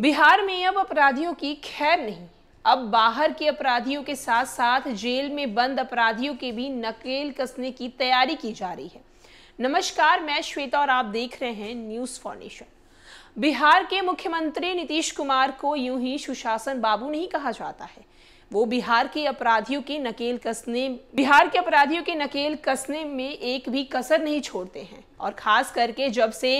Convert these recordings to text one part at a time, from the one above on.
बिहार में अब अपराधियों की खैर नहीं अब बाहर के अपराधियों के साथ साथ जेल में बंद अपराधियों के भी नकेल कसने की तैयारी की जा रही है नमस्कार मैं श्वेता और आप देख रहे हैं न्यूज फाउंडेशन बिहार के मुख्यमंत्री नीतीश कुमार को यूं ही सुशासन बाबू नहीं कहा जाता है वो बिहार के अपराधियों की नकेल कसने बिहार के अपराधियों की नकेल कसने में एक भी कसर नहीं छोड़ते हैं और खास करके जब से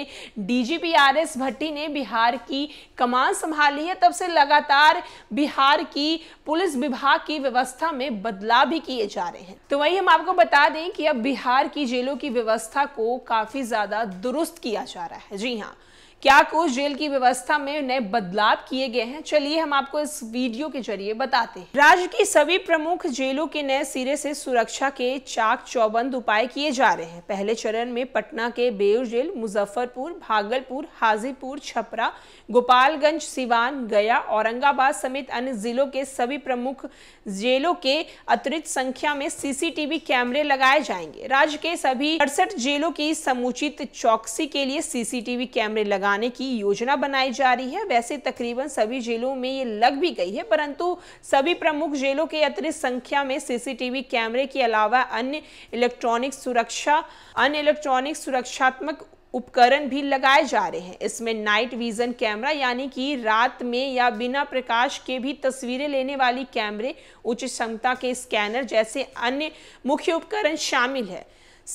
डीजीपी आर एस भट्टी ने बिहार की कमान संभाली है तब से लगातार बिहार की पुलिस विभाग की व्यवस्था में बदलाव भी किए जा रहे हैं तो वही हम आपको बता दें कि अब बिहार की जेलों की व्यवस्था को काफी ज्यादा दुरुस्त किया जा रहा है जी हाँ क्या कुछ जेल की व्यवस्था में नए बदलाव किए गए हैं चलिए हम आपको इस वीडियो के जरिए बताते हैं राज्य की सभी प्रमुख जेलों के नए सिरे से सुरक्षा के चाक चौबंद उपाय किए जा रहे हैं पहले चरण में पटना के बेउर जेल मुजफ्फरपुर भागलपुर हाजीपुर छपरा गोपालगंज सिवान गया औरंगाबाद समेत अन्य जिलों के सभी प्रमुख जेलों के अतिरिक्त संख्या में सीसीटीवी कैमरे लगाए जाएंगे राज्य के सभी अड़सठ जेलों की समुचित चौकसी के लिए सीसीटीवी कैमरे लगा लगाने की योजना बनाई जा रही है वैसे तकरीबन सभी जेलों में ये लग भी गई है परंतु सभी प्रमुख जेलों के अतिरिक्त संख्या में सीसीटीवी कैमरे के अलावा अन्य इलेक्ट्रॉनिक सुरक्षा अन्य इलेक्ट्रॉनिक सुरक्षात्मक उपकरण भी लगाए जा रहे हैं इसमें नाइट विजन कैमरा यानी कि रात में या बिना प्रकाश के भी तस्वीरें लेने वाली कैमरे उच्च क्षमता के स्कैनर जैसे अन्य मुख्य उपकरण शामिल है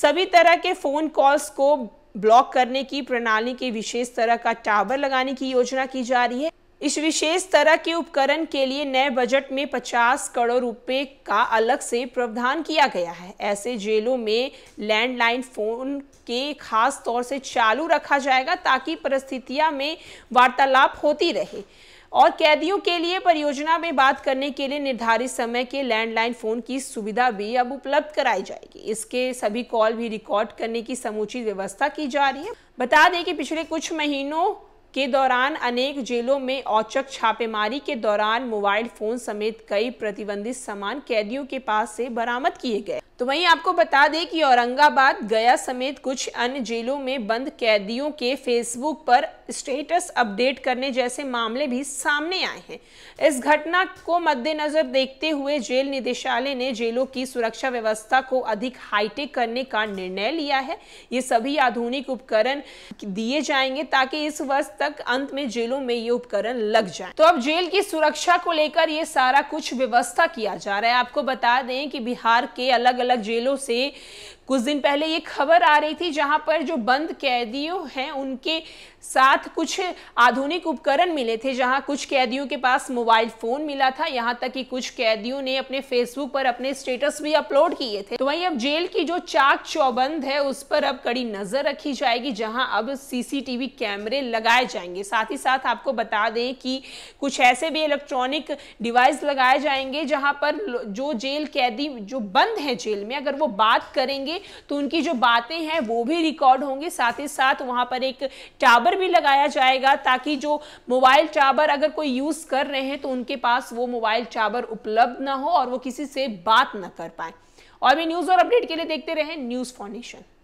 सभी तरह के फ़ोन कॉल्स को ब्लॉक करने की प्रणाली के विशेष तरह का टावर लगाने की योजना की जा रही है इस विशेष तरह के उपकरण के लिए नए बजट में 50 करोड़ रुपए का अलग से प्रावधान किया गया है ऐसे जेलों में लैंडलाइन फोन के खास तौर से चालू रखा जाएगा ताकि परिस्थितियां में वार्तालाप होती रहे और कैदियों के लिए परियोजना में बात करने के लिए निर्धारित समय के लैंडलाइन फोन की सुविधा भी अब उपलब्ध कराई जाएगी इसके सभी कॉल भी रिकॉर्ड करने की समुचित व्यवस्था की जा रही है बता दें कि पिछले कुछ महीनों के दौरान अनेक जेलों में औचक छापेमारी के दौरान मोबाइल फोन समेत कई प्रतिबंधित सामान कैदियों के पास से बरामद किए गए तो वहीं आपको बता दें कि औरंगाबाद गया समेत कुछ अन्य जेलों में बंद कैदियों के फेसबुक पर स्टेटस अपडेट करने जैसे मामले भी सामने आए हैं इस घटना को मद्देनजर देखते हुए जेल निदेशालय ने जेलों की सुरक्षा व्यवस्था को अधिक हाईटेक करने का निर्णय लिया है ये सभी आधुनिक उपकरण दिए जाएंगे ताकि इस वर्ष तक अंत में जेलों में ये उपकरण लग जाए तो अब जेल की सुरक्षा को लेकर ये सारा कुछ व्यवस्था किया जा रहा है आपको बता दें कि बिहार के अलग अलग जेलों से कुछ दिन पहले ये खबर आ रही थी जहां पर जो बंद कैदियों हैं उनके साथ कुछ आधुनिक उपकरण मिले थे जहां कुछ कैदियों के पास मोबाइल फोन मिला था यहां तक कि कुछ कैदियों ने अपने फेसबुक पर अपने स्टेटस भी अपलोड किए थे तो वहीं अब जेल की जो चाक चौबंद है उस पर अब कड़ी नजर रखी जाएगी जहां अब सीसीटीवी कैमरे लगाए जाएंगे साथ ही साथ आपको बता दें कि कुछ ऐसे भी इलेक्ट्रॉनिक डिवाइस लगाए जाएंगे जहां पर जो जेल कैदी जो बंद है जेल में अगर वो बात करेंगे तो उनकी जो बातें हैं वो भी रिकॉर्ड होंगे साथ ही साथ वहां पर एक टावर भी लगाया जाएगा ताकि जो मोबाइल टावर अगर कोई यूज़ कर रहे हैं तो उनके पास वो मोबाइल टावर उपलब्ध ना हो और वो किसी से बात ना कर पाए और भी न्यूज़ और अपडेट के लिए देखते रहे न्यूज़ फाउंडेशन